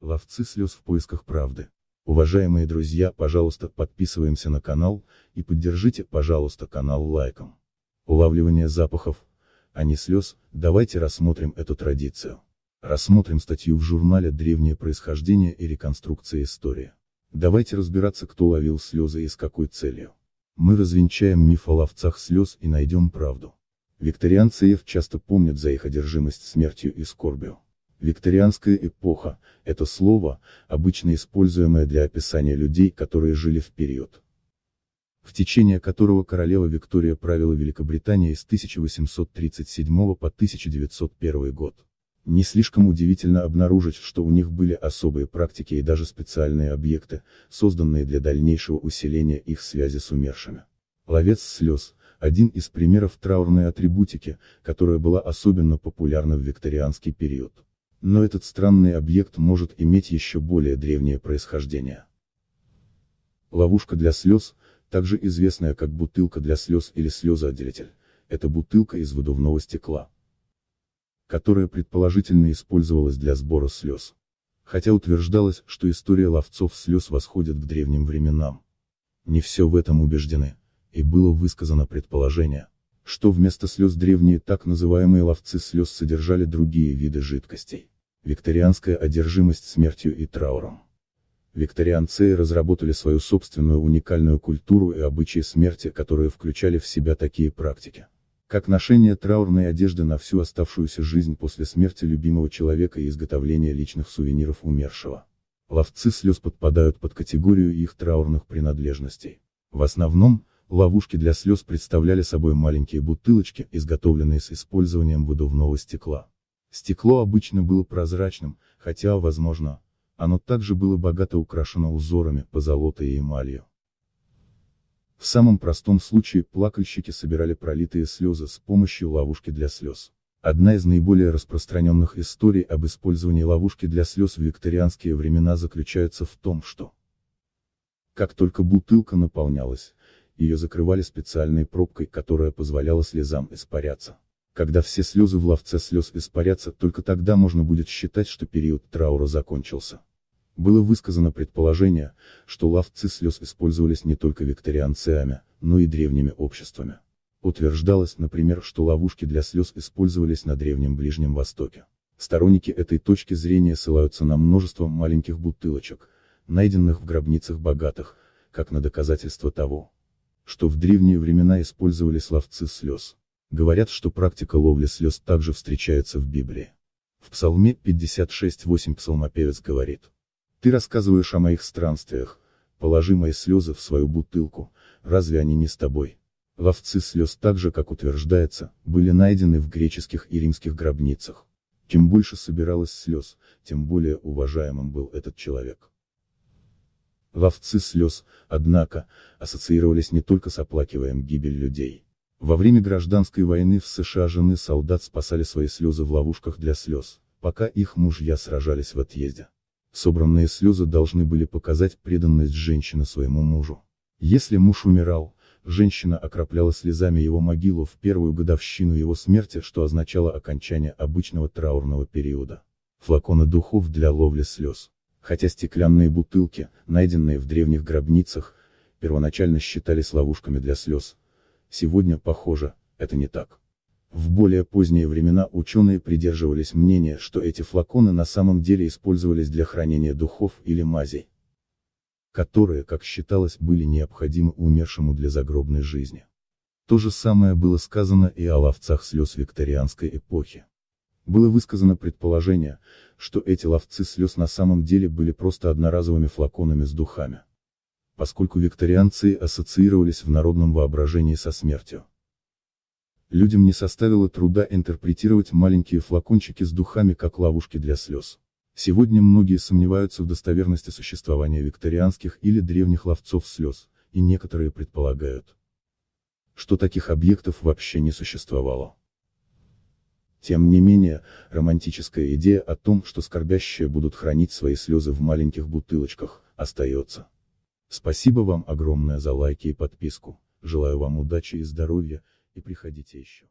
Ловцы слез в поисках правды. Уважаемые друзья, пожалуйста, подписываемся на канал и поддержите, пожалуйста, канал лайком. Улавливание запахов, а не слез, давайте рассмотрим эту традицию. Рассмотрим статью в журнале «Древнее происхождение и реконструкция истории». Давайте разбираться, кто ловил слезы и с какой целью. Мы развенчаем миф о ловцах слез и найдем правду. Викторианцы часто помнят за их одержимость смертью и скорбью. Викторианская эпоха – это слово, обычно используемое для описания людей, которые жили в период, в течение которого королева Виктория правила Великобританией с 1837 по 1901 год. Не слишком удивительно обнаружить, что у них были особые практики и даже специальные объекты, созданные для дальнейшего усиления их связи с умершими. Ловец слез – один из примеров траурной атрибутики, которая была особенно популярна в викторианский период. Но этот странный объект может иметь еще более древнее происхождение. Ловушка для слез, также известная как бутылка для слез или слезоотделитель, это бутылка из выдувного стекла, которая предположительно использовалась для сбора слез. Хотя утверждалось, что история ловцов слез восходит к древним временам. Не все в этом убеждены, и было высказано предположение, что вместо слез древние так называемые ловцы слез содержали другие виды жидкостей. Викторианская одержимость смертью и трауром. Викторианцы разработали свою собственную уникальную культуру и обычаи смерти, которые включали в себя такие практики как ношение траурной одежды на всю оставшуюся жизнь после смерти любимого человека и изготовление личных сувениров умершего. Ловцы слез подпадают под категорию их траурных принадлежностей. В основном, Ловушки для слез представляли собой маленькие бутылочки, изготовленные с использованием выдувного стекла. Стекло обычно было прозрачным, хотя, возможно, оно также было богато украшено узорами, позолотой и эмалью. В самом простом случае плакальщики собирали пролитые слезы с помощью ловушки для слез. Одна из наиболее распространенных историй об использовании ловушки для слез в викторианские времена заключается в том, что как только бутылка наполнялась, ее закрывали специальной пробкой, которая позволяла слезам испаряться. Когда все слезы в ловце слез испарятся, только тогда можно будет считать, что период траура закончился. Было высказано предположение, что ловцы слез использовались не только викторианцами, но и древними обществами. Утверждалось, например, что ловушки для слез использовались на Древнем Ближнем Востоке. Сторонники этой точки зрения ссылаются на множество маленьких бутылочек, найденных в гробницах богатых, как на доказательство того, что в древние времена использовали словцы слез. Говорят, что практика ловли слез также встречается в Библии. В Псалме 56.8 псалмопевец говорит. «Ты рассказываешь о моих странствиях, положи мои слезы в свою бутылку, разве они не с тобой?» Ловцы слез также как утверждается, были найдены в греческих и римских гробницах. Чем больше собиралось слез, тем более уважаемым был этот человек. Вовцы слез, однако, ассоциировались не только с оплакиваем гибель людей. Во время гражданской войны в США жены солдат спасали свои слезы в ловушках для слез, пока их мужья сражались в отъезде. Собранные слезы должны были показать преданность женщины своему мужу. Если муж умирал, женщина окропляла слезами его могилу в первую годовщину его смерти, что означало окончание обычного траурного периода. Флаконы духов для ловли слез хотя стеклянные бутылки, найденные в древних гробницах, первоначально считались ловушками для слез. Сегодня, похоже, это не так. В более поздние времена ученые придерживались мнения, что эти флаконы на самом деле использовались для хранения духов или мазей, которые, как считалось, были необходимы умершему для загробной жизни. То же самое было сказано и о ловцах слез викторианской эпохи. Было высказано предположение, что эти ловцы слез на самом деле были просто одноразовыми флаконами с духами. Поскольку викторианцы ассоциировались в народном воображении со смертью. Людям не составило труда интерпретировать маленькие флакончики с духами как ловушки для слез. Сегодня многие сомневаются в достоверности существования викторианских или древних ловцов слез, и некоторые предполагают, что таких объектов вообще не существовало. Тем не менее, романтическая идея о том, что скорбящие будут хранить свои слезы в маленьких бутылочках, остается. Спасибо вам огромное за лайки и подписку, желаю вам удачи и здоровья, и приходите еще.